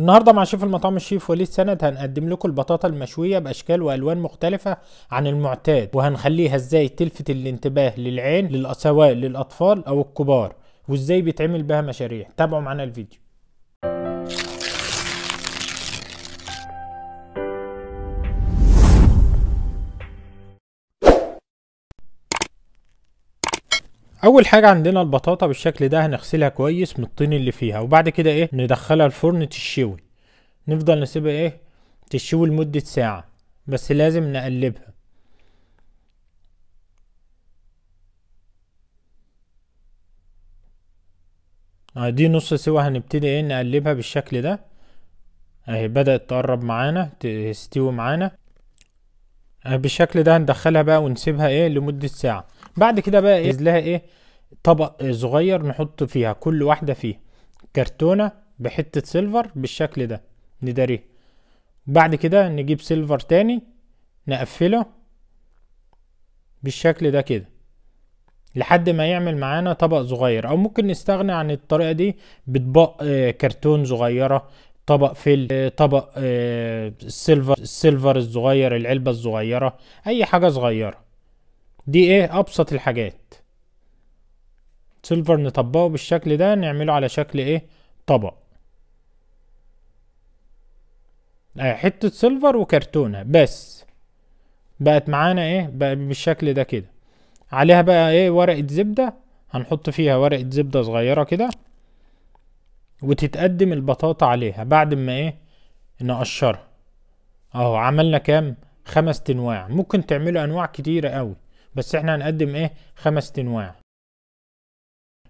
النهارده مع شيف المطعم الشيف وليد سند هنقدم لكم البطاطا المشويه باشكال والوان مختلفه عن المعتاد وهنخليها ازاي تلفت الانتباه للعين للاسواق للاطفال او الكبار وازاي بيتعمل بها مشاريع تابعوا معنا الفيديو اول حاجه عندنا البطاطا بالشكل ده هنغسلها كويس من الطين اللي فيها وبعد كده ايه ندخلها الفرن تشوي نفضل نسيبها ايه تشوي لمده ساعه بس لازم نقلبها آه، دي نص سوا هنبتدي ايه نقلبها بالشكل ده اهي بدأت تقرب معانا تستوي معانا آه، بالشكل ده هندخلها بقى ونسيبها ايه لمدة ساعة بعد كده بقى ايه لها ايه طبق صغير نحط فيها كل واحدة فيه كرتونة بحتة سيلفر بالشكل ده نداريه بعد كده نجيب سيلفر تاني نقفله بالشكل ده كده لحد ما يعمل معانا طبق صغير او ممكن نستغنى عن الطريقة دي بطباق آه، كرتون صغيرة طبق فيل آه، طبق السيلفر آه، السيلفر الصغير العلبة الصغيرة اي حاجة صغيرة دي ايه ابسط الحاجات سيلفر نطبقه بالشكل ده نعمله على شكل ايه طبق آه، حتة سيلفر وكرتونة بس بقت معانا ايه بقى بالشكل ده كده عليها بقى ايه ورقة زبدة هنحط فيها ورقة زبدة صغيرة كده وتتقدم البطاطا عليها بعد ما ايه نقشرها اهو عملنا كام خمس انواع ممكن تعملوا انواع كتيرة قوي بس احنا هنقدم ايه خمس انواع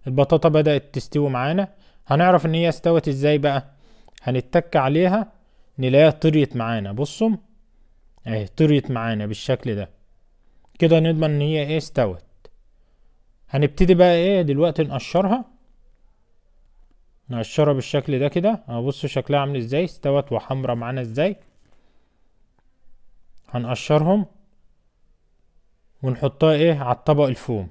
البطاطا بدأت تستوي معانا هنعرف ان هي استوت ازاي بقى هنتك عليها نلاقيها طريت معانا بصوا اهي طريت معانا بالشكل ده كده نضمن ان هي ايه استوت هنبتدي بقى ايه دلوقتي نقشرها نقشرها بالشكل ده كده اهو بصوا شكلها عامل ازاي استوت وحمرا معانا ازاي هنقشرهم ونحطها ايه على الطبق الفوم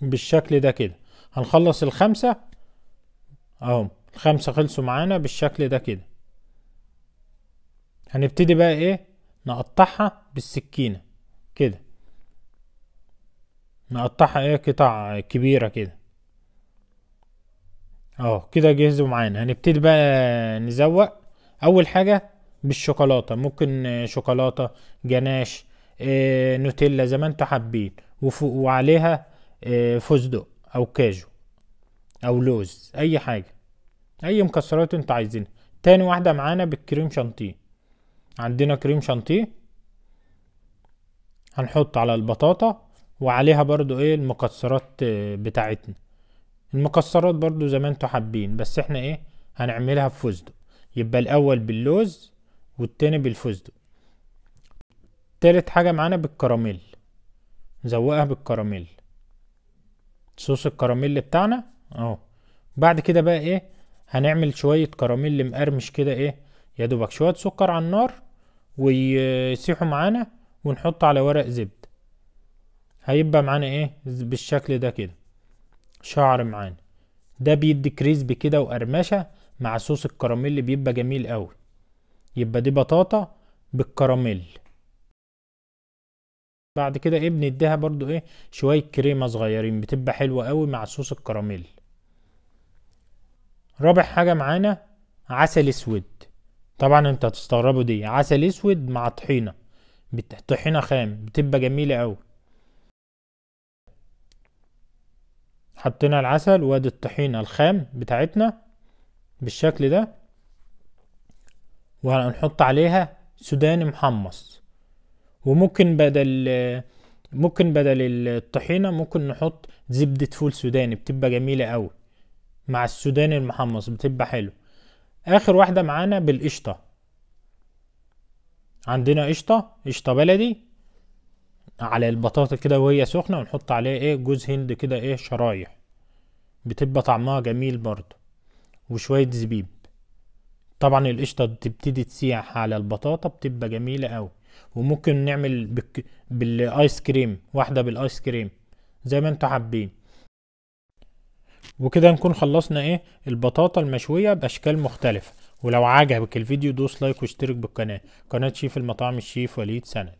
بالشكل ده كده هنخلص الخمسة اهو الخمسة خلصوا معانا بالشكل ده كده هنبتدي بقى ايه نقطعها بالسكينة كده نقطعها ايه قطع كبيرة كده اهو كده جهزوا معانا هنبتدي بقى نزوق اول حاجة بالشوكولاتة ممكن شوكولاتة جناش إيه نوتيلا زي ما انتوا حابين وفوق وعليها آه، فستق او كاجو او لوز اي حاجة اي مكسرات انت عايزينها تاني واحدة معانا بالكريم شانتيه عندنا كريم شانتيه هنحط على البطاطا وعليها برضو ايه المكسرات آه، بتاعتنا المكسرات برضو زي ما انتوا حابين بس احنا ايه هنعملها بفستق يبقى الاول باللوز والتاني بالفستق تالت حاجة معانا بالكراميل نزوقها بالكراميل صوص الكراميل بتاعنا اهو بعد كده بقى ايه هنعمل شوية كراميل مقرمش كده ايه يا دوبك شوية سكر على النار ويسيحوا معانا ونحط على ورق زبدة هيبقى معانا ايه بالشكل ده كده شعر معانا ده بيدي كريسبي كده وقرمشة مع صوص الكراميل بيبقى جميل قوي يبقى دي بطاطا بالكراميل بعد كده ايه بنديها برضو ايه شويه كريمه صغيرين بتبقى حلوه قوي مع صوص الكراميل رابع حاجه معانا عسل اسود طبعا انت هتستغربوا دي عسل اسود مع طحينه طحينه خام بتبقى جميله قوي حطينا العسل وادي الطحينه الخام بتاعتنا بالشكل ده وهنحط عليها سوداني محمص وممكن بدل ممكن بدل الطحينة ممكن نحط زبدة فول سوداني بتبقى جميلة قوي مع السوداني المحمص بتبقى حلو اخر واحدة معانا بالقشطة عندنا قشطة قشطة بلدي على البطاطا كده وهي سخنة ونحط عليها ايه جوز هند كده ايه شرايح بتبقى طعمها جميل برضه وشوية زبيب طبعا القشطة بتبتدي تسيح على البطاطا بتبقى جميلة قوي وممكن نعمل بك... بالايس كريم واحدة بالايس كريم زي ما انتوا حابين وكده نكون خلصنا ايه البطاطا المشوية باشكال مختلفة ولو عجبك الفيديو دوس لايك واشترك بالقناة قناة شيف المطاعم الشيف وليد سند